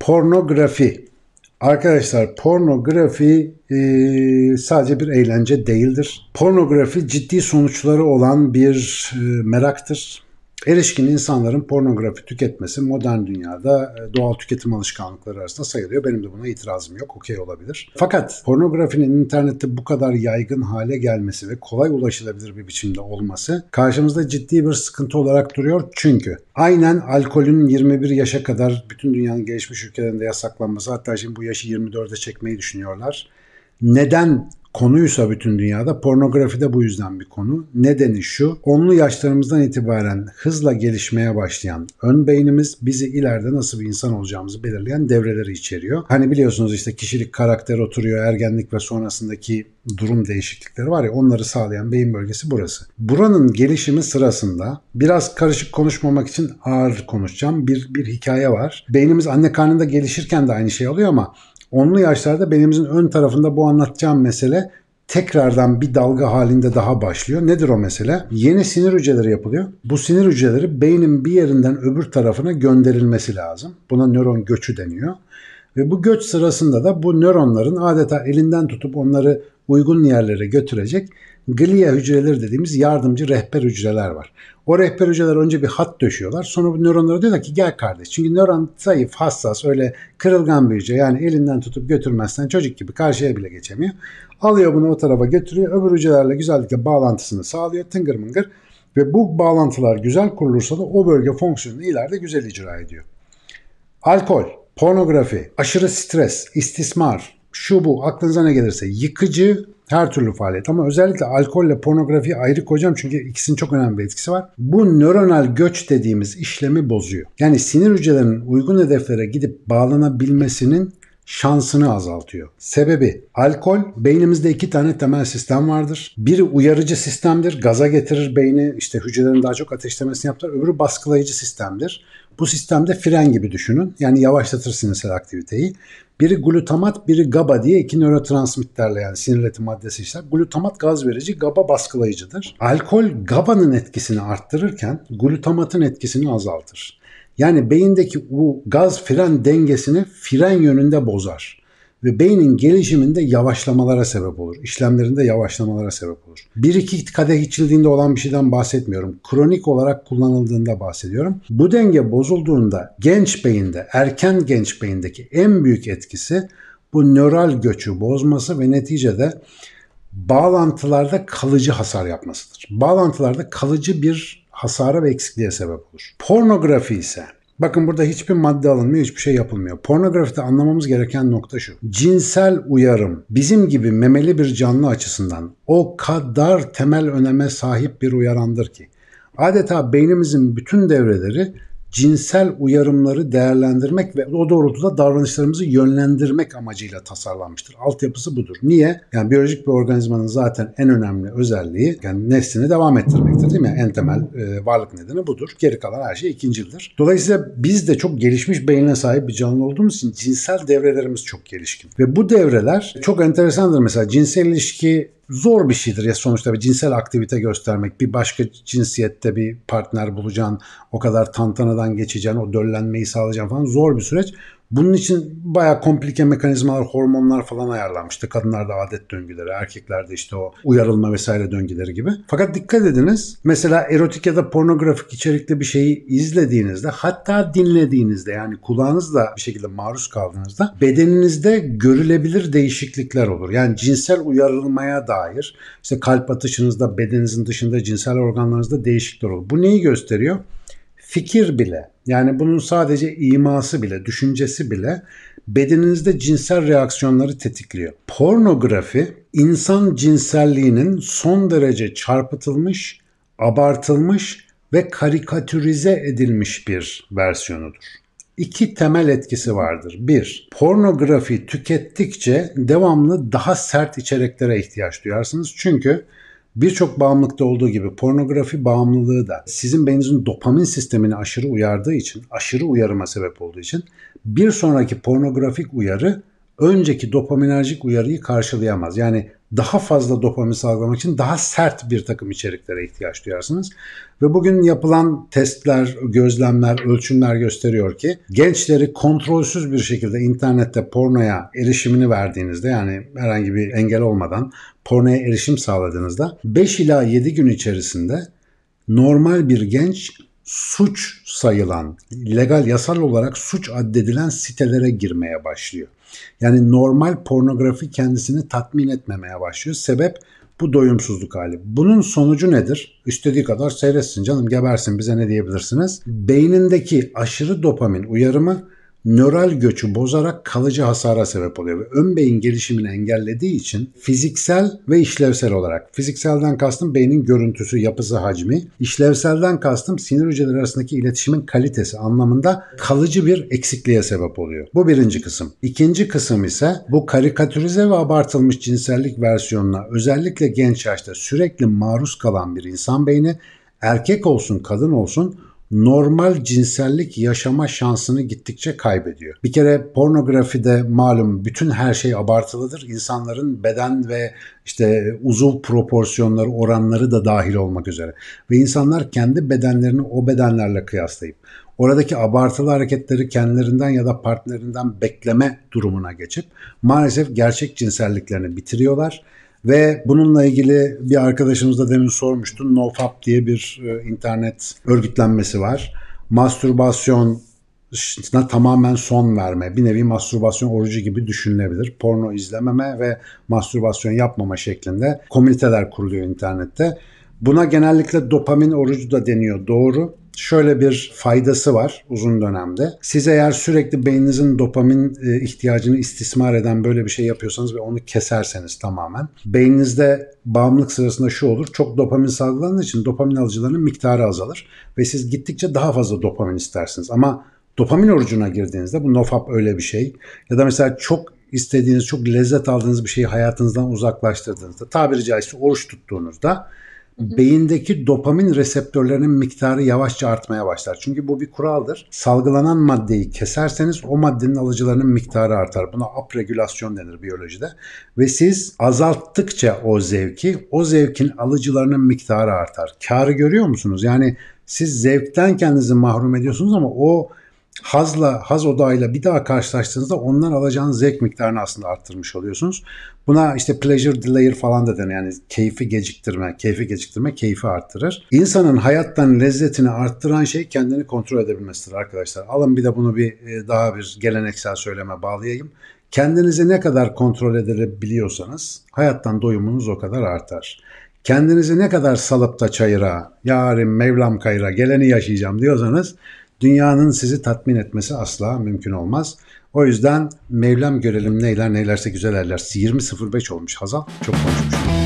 Pornografi. Arkadaşlar pornografi e, sadece bir eğlence değildir. Pornografi ciddi sonuçları olan bir e, meraktır Erişkin insanların pornografi tüketmesi modern dünyada e, doğal tüketim alışkanlıkları arasında sayılıyor. Benim de buna itirazım yok. Okey olabilir. Fakat pornografinin internette bu kadar yaygın hale gelmesi ve kolay ulaşılabilir bir biçimde olması karşımızda ciddi bir sıkıntı olarak duruyor. Çünkü aynen alkolün 21 yaşa kadar bütün dünyanın gelişmiş ülkelerinde yasaklanması hatta şimdi bu yaşı 24'e çekmeyi düşünüyorlar. Neden konuysa bütün dünyada pornografi de bu yüzden bir konu. Nedeni şu, onlu yaşlarımızdan itibaren hızla gelişmeye başlayan ön beynimiz bizi ileride nasıl bir insan olacağımızı belirleyen devreleri içeriyor. Hani biliyorsunuz işte kişilik karakter oturuyor, ergenlik ve sonrasındaki durum değişiklikleri var ya onları sağlayan beyin bölgesi burası. Buranın gelişimi sırasında biraz karışık konuşmamak için ağır konuşacağım. Bir, bir hikaye var. Beynimiz anne karnında gelişirken de aynı şey oluyor ama Onlu yaşlarda benimizin ön tarafında bu anlatacağım mesele tekrardan bir dalga halinde daha başlıyor. Nedir o mesele? Yeni sinir hücreleri yapılıyor. Bu sinir hücreleri beynin bir yerinden öbür tarafına gönderilmesi lazım. Buna nöron göçü deniyor. Ve bu göç sırasında da bu nöronların adeta elinden tutup onları uygun yerlere götürecek glia hücreleri dediğimiz yardımcı rehber hücreler var. O rehber hücreler önce bir hat döşüyorlar. Sonra bu nöronlara diyorlar ki gel kardeş. Çünkü nöron zayıf, hassas, öyle kırılgan bir hücre. Yani elinden tutup götürmezsen çocuk gibi karşıya bile geçemiyor. Alıyor bunu o tarafa götürüyor. Öbür hücrelerle güzellikle bağlantısını sağlıyor. Tıngır mıngır. Ve bu bağlantılar güzel kurulursa da o bölge fonksiyonunu ileride güzel icra ediyor. Alkol, pornografi, aşırı stres, istismar, şu bu aklınıza ne gelirse yıkıcı her türlü faaliyet ama özellikle alkolle pornografi ayrı koyacağım çünkü ikisinin çok önemli bir etkisi var. Bu nöronal göç dediğimiz işlemi bozuyor. Yani sinir hücrelerinin uygun hedeflere gidip bağlanabilmesinin şansını azaltıyor. Sebebi alkol beynimizde iki tane temel sistem vardır. Biri uyarıcı sistemdir. Gaza getirir beyni işte hücrelerin daha çok ateşlemesini yapar. Öbürü baskılayıcı sistemdir. Bu sistemde fren gibi düşünün. Yani yavaşlatır sinirsel aktiviteyi. Biri glutamat, biri GABA diye iki nörotransmitterle yani sinir iletim maddesi işler. Glutamat gaz verici, GABA baskılayıcıdır. Alkol GABA'nın etkisini arttırırken glutamatın etkisini azaltır. Yani beyindeki bu gaz fren dengesini fren yönünde bozar ve beynin gelişiminde yavaşlamalara sebep olur. İşlemlerinde yavaşlamalara sebep olur. Bir iki kadeh içildiğinde olan bir şeyden bahsetmiyorum. Kronik olarak kullanıldığında bahsediyorum. Bu denge bozulduğunda genç beyinde, erken genç beyindeki en büyük etkisi bu nöral göçü bozması ve neticede bağlantılarda kalıcı hasar yapmasıdır. Bağlantılarda kalıcı bir hasara ve eksikliğe sebep olur. Pornografi ise Bakın burada hiçbir madde alınmıyor, hiçbir şey yapılmıyor. Pornografide anlamamız gereken nokta şu. Cinsel uyarım bizim gibi memeli bir canlı açısından o kadar temel öneme sahip bir uyarandır ki adeta beynimizin bütün devreleri cinsel uyarımları değerlendirmek ve o doğrultuda davranışlarımızı yönlendirmek amacıyla tasarlanmıştır. Altyapısı budur. Niye? Yani biyolojik bir organizmanın zaten en önemli özelliği yani neslini devam ettirmektir değil mi? En temel e, varlık nedeni budur. Geri kalan her şey ikincildir. Dolayısıyla biz de çok gelişmiş beynine sahip bir canlı olduğumuz için cinsel devrelerimiz çok gelişkin. Ve bu devreler çok enteresandır. Mesela cinsel ilişki zor bir şeydir ya sonuçta bir cinsel aktivite göstermek. Bir başka cinsiyette bir partner bulacaksın. O kadar tantanadan geçeceksin. O döllenmeyi sağlayacaksın falan. Zor bir süreç. Bunun için bayağı komplike mekanizmalar, hormonlar falan ayarlanmıştı. Kadınlarda adet döngüleri, erkeklerde işte o uyarılma vesaire döngüleri gibi. Fakat dikkat ediniz mesela erotik ya da pornografik içerikli bir şeyi izlediğinizde hatta dinlediğinizde yani kulağınızla bir şekilde maruz kaldığınızda bedeninizde görülebilir değişiklikler olur. Yani cinsel uyarılmaya dair işte kalp atışınızda, bedeninizin dışında cinsel organlarınızda değişiklikler olur. Bu neyi gösteriyor? Fikir bile yani bunun sadece iması bile, düşüncesi bile bedeninizde cinsel reaksiyonları tetikliyor. Pornografi insan cinselliğinin son derece çarpıtılmış, abartılmış ve karikatürize edilmiş bir versiyonudur. İki temel etkisi vardır. Bir, pornografi tükettikçe devamlı daha sert içeriklere ihtiyaç duyarsınız. Çünkü Birçok bağımlılıkta olduğu gibi pornografi bağımlılığı da sizin beyninizin dopamin sistemini aşırı uyardığı için, aşırı uyarıma sebep olduğu için bir sonraki pornografik uyarı önceki dopaminerjik uyarıyı karşılayamaz. Yani daha fazla dopamin salgılamak için daha sert bir takım içeriklere ihtiyaç duyarsınız. Ve bugün yapılan testler, gözlemler, ölçümler gösteriyor ki gençleri kontrolsüz bir şekilde internette pornoya erişimini verdiğinizde yani herhangi bir engel olmadan pornoya erişim sağladığınızda 5 ila 7 gün içerisinde normal bir genç suç sayılan, legal yasal olarak suç addedilen sitelere girmeye başlıyor. Yani normal pornografi kendisini tatmin etmemeye başlıyor. Sebep bu doyumsuzluk hali. Bunun sonucu nedir? İstediği kadar seyretsin canım gebersin bize ne diyebilirsiniz? Beynindeki aşırı dopamin uyarımı nöral göçü bozarak kalıcı hasara sebep oluyor ve ön beyin gelişimini engellediği için fiziksel ve işlevsel olarak. Fizikselden kastım beynin görüntüsü, yapısı, hacmi. işlevselden kastım sinir hücreleri arasındaki iletişimin kalitesi anlamında kalıcı bir eksikliğe sebep oluyor. Bu birinci kısım. İkinci kısım ise bu karikatürize ve abartılmış cinsellik versiyonuna özellikle genç yaşta sürekli maruz kalan bir insan beyni erkek olsun kadın olsun normal cinsellik yaşama şansını gittikçe kaybediyor. Bir kere pornografide malum bütün her şey abartılıdır. İnsanların beden ve işte uzuv proporsiyonları, oranları da dahil olmak üzere. Ve insanlar kendi bedenlerini o bedenlerle kıyaslayıp oradaki abartılı hareketleri kendilerinden ya da partnerinden bekleme durumuna geçip maalesef gerçek cinselliklerini bitiriyorlar ve bununla ilgili bir arkadaşımız da demin sormuştu. NoFap diye bir e, internet örgütlenmesi var. Mastürbasyon tamamen son verme, bir nevi mastürbasyon orucu gibi düşünülebilir. Porno izlememe ve mastürbasyon yapmama şeklinde komüniteler kuruluyor internette. Buna genellikle dopamin orucu da deniyor doğru şöyle bir faydası var uzun dönemde. Siz eğer sürekli beyninizin dopamin e, ihtiyacını istismar eden böyle bir şey yapıyorsanız ve onu keserseniz tamamen beyninizde bağımlılık sırasında şu olur. Çok dopamin salgılandığı için dopamin alıcılarının miktarı azalır ve siz gittikçe daha fazla dopamin istersiniz. Ama dopamin orucuna girdiğinizde bu nofap öyle bir şey ya da mesela çok istediğiniz, çok lezzet aldığınız bir şeyi hayatınızdan uzaklaştırdığınızda, tabiri caizse oruç tuttuğunuzda beyindeki dopamin reseptörlerinin miktarı yavaşça artmaya başlar. Çünkü bu bir kuraldır. Salgılanan maddeyi keserseniz o maddenin alıcılarının miktarı artar. Buna apregülasyon denir biyolojide. Ve siz azalttıkça o zevki, o zevkin alıcılarının miktarı artar. Karı görüyor musunuz? Yani siz zevkten kendinizi mahrum ediyorsunuz ama o hazla, haz odayla bir daha karşılaştığınızda ondan alacağınız zevk miktarını aslında arttırmış oluyorsunuz. Buna işte pleasure delayer falan da deniyor. Yani keyfi geciktirme, keyfi geciktirme keyfi arttırır. İnsanın hayattan lezzetini arttıran şey kendini kontrol edebilmesidir arkadaşlar. Alın bir de bunu bir e, daha bir geleneksel söyleme bağlayayım. Kendinizi ne kadar kontrol edebiliyorsanız hayattan doyumunuz o kadar artar. Kendinizi ne kadar salıp da çayıra, yarim mevlam kayıra geleni yaşayacağım diyorsanız Dünyanın sizi tatmin etmesi asla mümkün olmaz. O yüzden Mevlam görelim neyler neylerse güzel erler. 20.05 olmuş Hazal. Çok konuşmuşum.